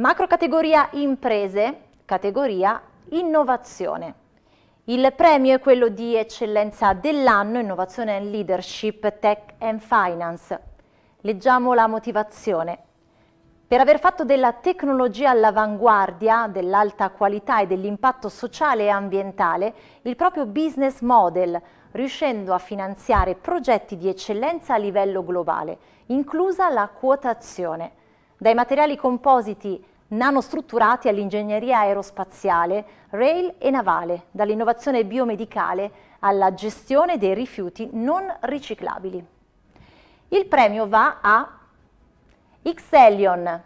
Macrocategoria imprese, categoria innovazione. Il premio è quello di eccellenza dell'anno Innovazione and Leadership Tech and Finance. Leggiamo la motivazione. Per aver fatto della tecnologia all'avanguardia, dell'alta qualità e dell'impatto sociale e ambientale il proprio business model, riuscendo a finanziare progetti di eccellenza a livello globale, inclusa la quotazione. Dai materiali compositi nanostrutturati all'ingegneria aerospaziale, rail e navale, dall'innovazione biomedicale alla gestione dei rifiuti non riciclabili. Il premio va a Xelion.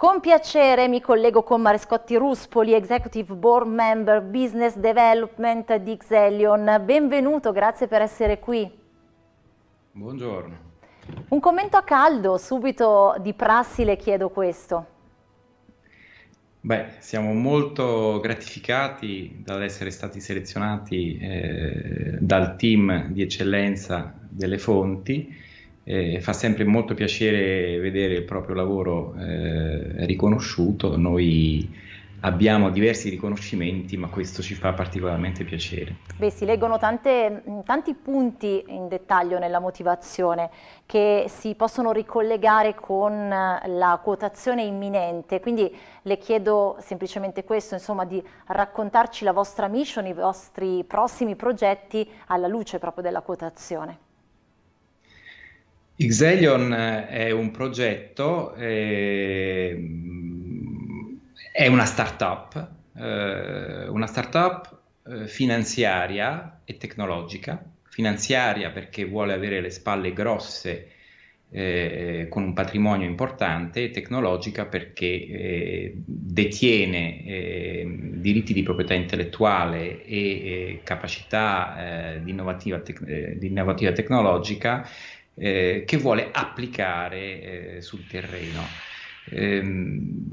Con piacere mi collego con Marescotti Ruspoli, Executive Board Member Business Development di Xelion. Benvenuto, grazie per essere qui. Buongiorno. Un commento a caldo, subito di prassi le chiedo questo. Beh, siamo molto gratificati dall'essere stati selezionati eh, dal team di eccellenza delle fonti eh, fa sempre molto piacere vedere il proprio lavoro eh, riconosciuto, noi abbiamo diversi riconoscimenti, ma questo ci fa particolarmente piacere. Beh, si leggono tante, mm, tanti punti in dettaglio nella motivazione che si possono ricollegare con eh, la quotazione imminente, quindi le chiedo semplicemente questo, insomma, di raccontarci la vostra mission, i vostri prossimi progetti alla luce proprio della quotazione. Xelion eh, è un progetto, ehm, è, una startup, eh, una startup eh, finanziaria e tecnologica, finanziaria perché vuole avere le spalle grosse con un patrimonio importante e tecnologica perché detiene ehm, diritti di proprietà intellettuale e capacità di innovativa, tec- innovativa tecnologica eh, che vuole applicare eh, sul terreno. Ehm,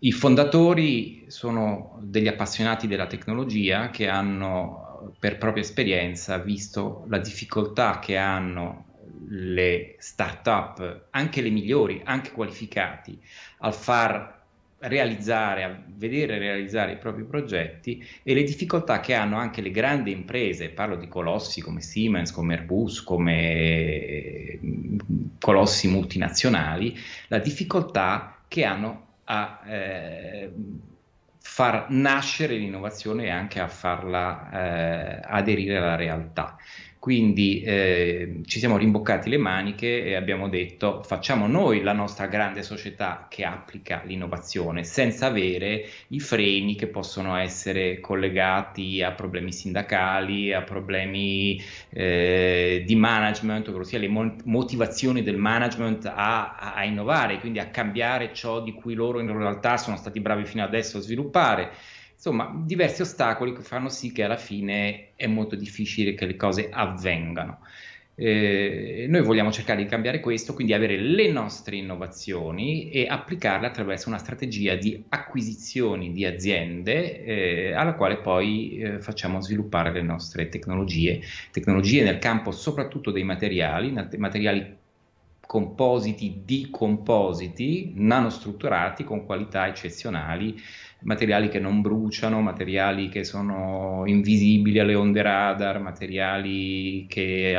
I fondatori sono degli appassionati della tecnologia che hanno per propria esperienza visto la difficoltà che hanno le start-up, anche le migliori, anche qualificati, al far realizzare, a vedere realizzare i propri progetti e le difficoltà che hanno anche le grandi imprese, parlo di colossi come Siemens, come Airbus, come eh, colossi multinazionali, la difficoltà che hanno a eh, far nascere l'innovazione e anche a farla eh, aderire alla realtà. Quindi eh, ci siamo rimboccati le maniche e abbiamo detto facciamo noi la nostra grande società che applica l'innovazione senza avere i freni che possono essere collegati a problemi sindacali, a problemi eh, di management, ossia le motivazioni del management a, a, a innovare, quindi a cambiare ciò di cui loro in realtà sono stati bravi fino adesso a sviluppare insomma diversi ostacoli che fanno sì che alla fine è molto difficile che le cose avvengano. Eh, noi vogliamo cercare di cambiare questo, quindi avere le nostre innovazioni e applicarle attraverso una strategia di acquisizioni di aziende eh, alla quale poi eh, facciamo sviluppare le nostre tecnologie, tecnologie nel campo soprattutto dei materiali, materiali compositi, di compositi, nanostrutturati con qualità eccezionali materiali che non bruciano, materiali che sono invisibili alle onde radar, materiali che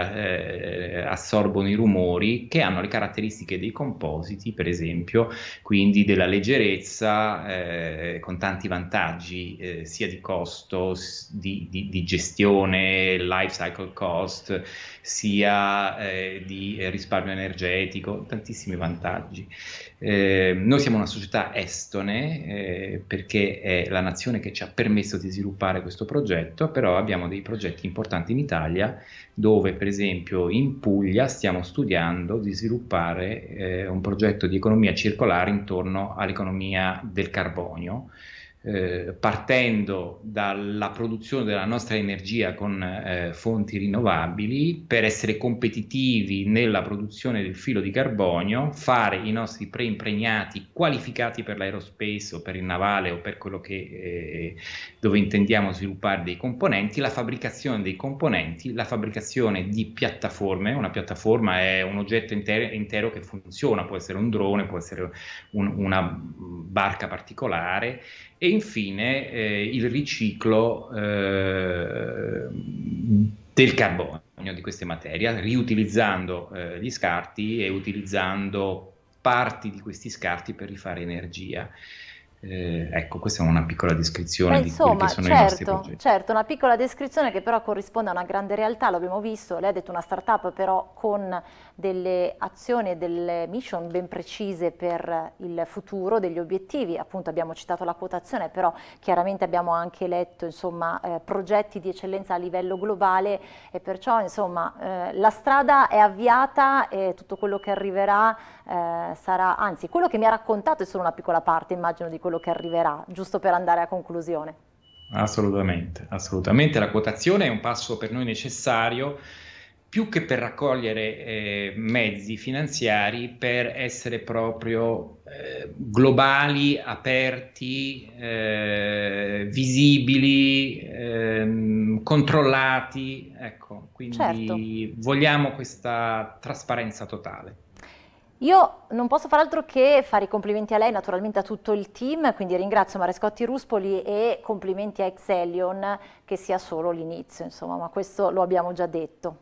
eh, assorbono i rumori, che hanno le caratteristiche dei compositi, per esempio, quindi della leggerezza eh, con tanti vantaggi eh, sia di costo, di, di, di, gestione, life cycle cost, sia eh, di risparmio energetico, tantissimi vantaggi. Eh, noi siamo una società estone eh, perché che è la nazione che ci ha permesso di sviluppare questo progetto, però abbiamo dei progetti importanti in Italia dove per esempio in Puglia stiamo studiando di sviluppare eh, un progetto di economia circolare intorno all'economia del carbonio eh, partendo dalla produzione della nostra energia con eh, fonti rinnovabili, per essere competitivi nella produzione del filo di carbonio, fare i nostri preimpregnati qualificati per l'aerospace o per il navale o per quello che, eh, dove intendiamo sviluppare dei componenti, la fabbricazione dei componenti, la fabbricazione di piattaforme, una piattaforma è un oggetto intero, intero che funziona, può essere un drone, può essere un, una barca particolare, e infine eh, il riciclo eh, del carbonio di queste materie, riutilizzando eh, gli scarti e utilizzando parti di questi scarti per rifare energia. Eh, ecco, questa è una piccola descrizione eh, insomma, di quelli che sono certo, i nostri certo, progetti. Certo, una piccola descrizione che però corrisponde a una grande realtà, l'abbiamo visto, lei ha detto una startup però con delle azioni e delle mission ben precise per il futuro, degli obiettivi, appunto abbiamo citato la quotazione, però chiaramente abbiamo anche letto insomma, eh, progetti di eccellenza a livello globale e perciò insomma, eh, la strada è avviata e tutto quello che arriverà eh, sarà, anzi quello che mi ha raccontato è solo una piccola parte immagino di quello quello che arriverà, giusto per andare a conclusione. Assolutamente, assolutamente. La quotazione è un passo per noi necessario più che per raccogliere eh, mezzi finanziari, per essere proprio eh, globali, aperti, eh, visibili, ehm, controllati. Ecco, quindi certo. vogliamo questa trasparenza totale. Io non posso far altro che fare i complimenti a lei, naturalmente a tutto il team, quindi ringrazio Marescotti Ruspoli e complimenti a Exelion che sia solo l'inizio, insomma, ma questo lo abbiamo già detto.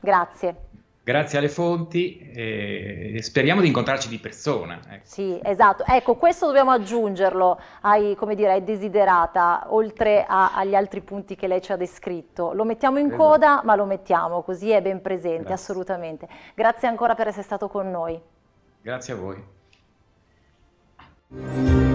Grazie. Grazie alle fonti e eh, speriamo di incontrarci di persona. Ecco. Sì, esatto. Ecco, questo dobbiamo aggiungerlo ai, come dire, ai desiderata, oltre a, agli altri punti che lei ci ha descritto. Lo mettiamo in esatto. coda, ma lo mettiamo, così è ben presente, Grazie. assolutamente. Grazie ancora per essere stato con noi. Grazie a voi.